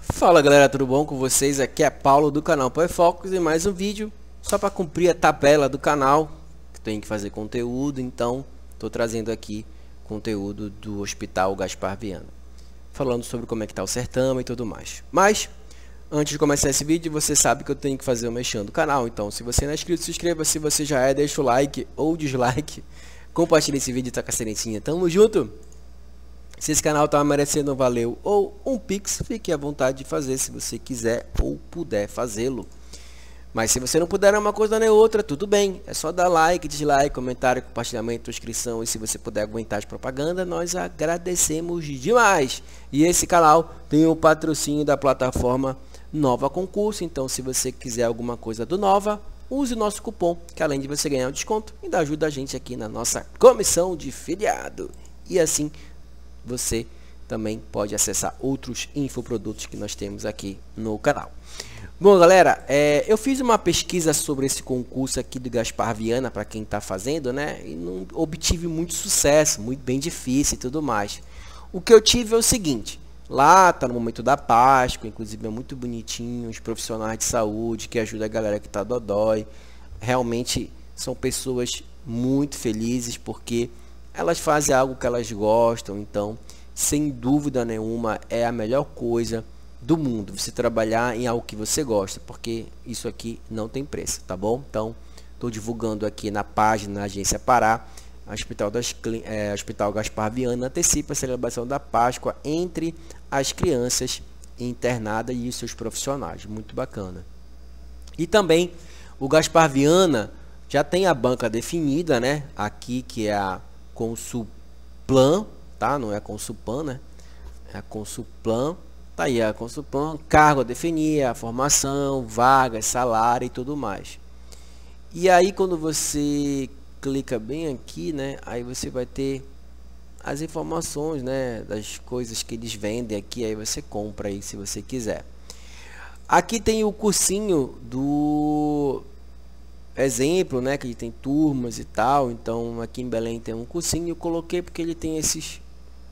Fala galera, tudo bom com vocês? Aqui é Paulo do canal Power Focus e mais um vídeo só para cumprir a tabela do canal que tem que fazer conteúdo, então estou trazendo aqui conteúdo do Hospital Gaspar Viana falando sobre como é que está o certame e tudo mais. Mas, antes de começar esse vídeo, você sabe que eu tenho que fazer o mexendo do canal, então se você não é inscrito, se inscreva, se você já é, deixa o like ou dislike, compartilhe esse vídeo e tá com a serencinha. Tamo junto! Se esse canal está merecendo um valeu ou um pix, fique à vontade de fazer se você quiser ou puder fazê-lo. Mas se você não puder é uma coisa nem outra, tudo bem. É só dar like, dislike, comentário, compartilhamento, inscrição. E se você puder aguentar as propagandas, nós agradecemos demais. E esse canal tem o patrocínio da plataforma Nova Concurso. Então, se você quiser alguma coisa do Nova, use o nosso cupom, que além de você ganhar o desconto, ainda ajuda a gente aqui na nossa comissão de filiado. E assim você também pode acessar outros infoprodutos que nós temos aqui no canal. Bom, galera, é, eu fiz uma pesquisa sobre esse concurso aqui do Gaspar Viana, para quem está fazendo, né? E não obtive muito sucesso, muito bem difícil e tudo mais. O que eu tive é o seguinte, lá está no momento da Páscoa, inclusive é muito bonitinho, os profissionais de saúde que ajudam a galera que está dodói. Realmente são pessoas muito felizes porque elas fazem algo que elas gostam, então, sem dúvida nenhuma, é a melhor coisa do mundo você trabalhar em algo que você gosta, porque isso aqui não tem preço, tá bom? Então, estou divulgando aqui na página da Agência Pará, Hospital, das, é, Hospital Gaspar Viana antecipa a celebração da Páscoa entre as crianças internadas e seus profissionais. Muito bacana. E também o Gaspar Viana já tem a banca definida, né? Aqui que é a Consulplan, tá? Não é a Consulpan, né? É a Consulplan. Tá aí a é Consulplan, cargo a definir, a formação, vagas, salário e tudo mais. E aí quando você clica bem aqui, né? Aí você vai ter as informações, né, das coisas que eles vendem aqui, aí você compra aí se você quiser. Aqui tem o cursinho do exemplo, né, que tem turmas e tal, então aqui em Belém tem um cursinho, eu coloquei porque ele tem esses,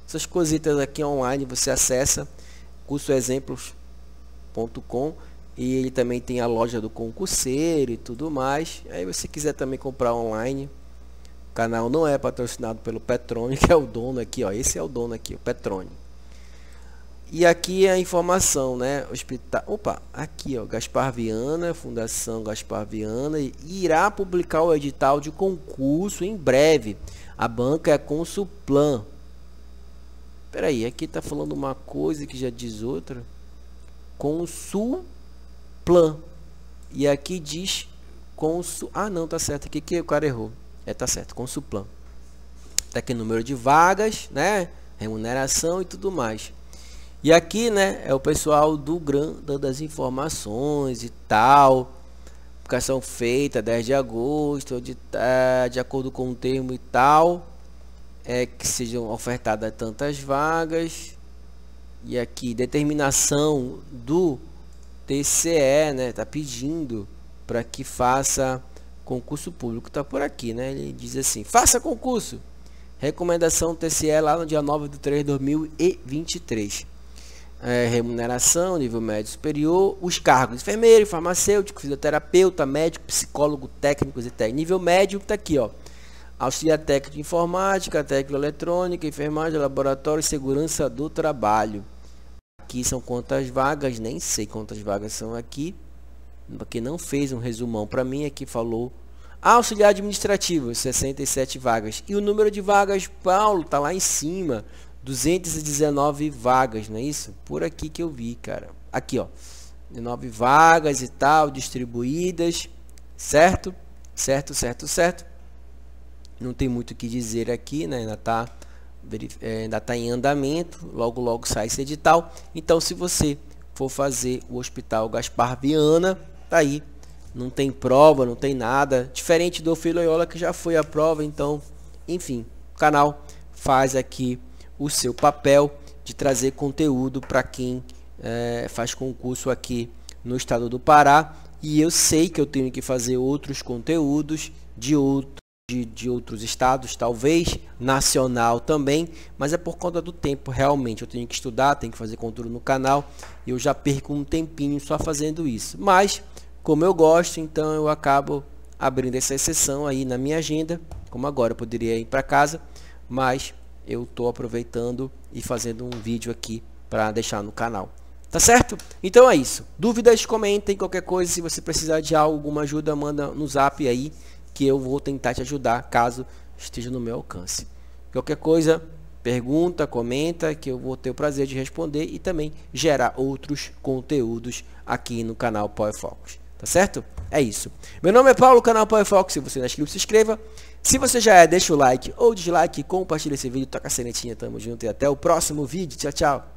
essas cositas aqui online, você acessa cursoexemplos.com e ele também tem a loja do concurseiro e tudo mais, aí você quiser também comprar online, o canal não é patrocinado pelo Petrone, que é o dono aqui, ó, esse é o dono aqui, o Petrone. E aqui é a informação, né? Hospital. Opa, aqui ó, Gaspar Viana, Fundação Gaspar Viana, irá publicar o edital de concurso em breve. A banca é Consulplan. Peraí, aqui tá falando uma coisa que já diz outra. Consulplan. E aqui diz Consul. Ah, não, tá certo. Aqui que o cara errou. É, tá certo, Consulplan. Tá aqui número de vagas, né? Remuneração e tudo mais. E aqui, né, é o pessoal do GRAM dando as informações e tal. Publicação feita 10 de agosto, de, eh, de acordo com o termo e tal. É que sejam ofertadas tantas vagas. E aqui, determinação do TCE, né, tá pedindo para que faça concurso público. Tá por aqui, né? Ele diz assim: faça concurso. Recomendação TCE lá no dia 9 de 3 de 2023 é, remuneração, nível médio superior, os cargos enfermeiro, farmacêutico, fisioterapeuta, médico, psicólogo, técnico e técnico. Nível médio está aqui, ó. Auxiliar técnico de informática, técnico eletrônica, enfermagem, laboratório e segurança do trabalho. Aqui são quantas vagas, nem sei quantas vagas são aqui. Quem não fez um resumão para mim aqui falou. Auxiliar administrativo, 67 vagas. E o número de vagas, Paulo, tá lá em cima. 219 vagas, não é isso? Por aqui que eu vi, cara. Aqui, ó. 19 vagas e tal, distribuídas, certo? Certo, certo, certo. Não tem muito o que dizer aqui, né? Ainda tá, é, ainda tá em andamento. Logo, logo sai esse edital. Então, se você for fazer o Hospital Gaspar Viana, tá aí. Não tem prova, não tem nada. Diferente do Filoiola que já foi a prova, então, enfim, o canal faz aqui o seu papel de trazer conteúdo para quem é, faz concurso aqui no estado do Pará. E eu sei que eu tenho que fazer outros conteúdos de, outro, de, de outros estados, talvez, nacional também, mas é por conta do tempo, realmente. Eu tenho que estudar, tenho que fazer conteúdo no canal, e eu já perco um tempinho só fazendo isso. Mas, como eu gosto, então eu acabo abrindo essa exceção aí na minha agenda, como agora eu poderia ir para casa, mas eu estou aproveitando e fazendo um vídeo aqui para deixar no canal. Tá certo? Então é isso. Dúvidas, comentem qualquer coisa. Se você precisar de alguma ajuda, manda no zap aí que eu vou tentar te ajudar caso esteja no meu alcance. Qualquer coisa, pergunta, comenta que eu vou ter o prazer de responder e também gerar outros conteúdos aqui no canal Power Focus. Tá certo? É isso. Meu nome é Paulo, canal Power Fox. Se você não é inscrito, se inscreva. Se você já é, deixa o like ou dislike, compartilha esse vídeo, toca a sinetinha, tamo junto e até o próximo vídeo. Tchau, tchau.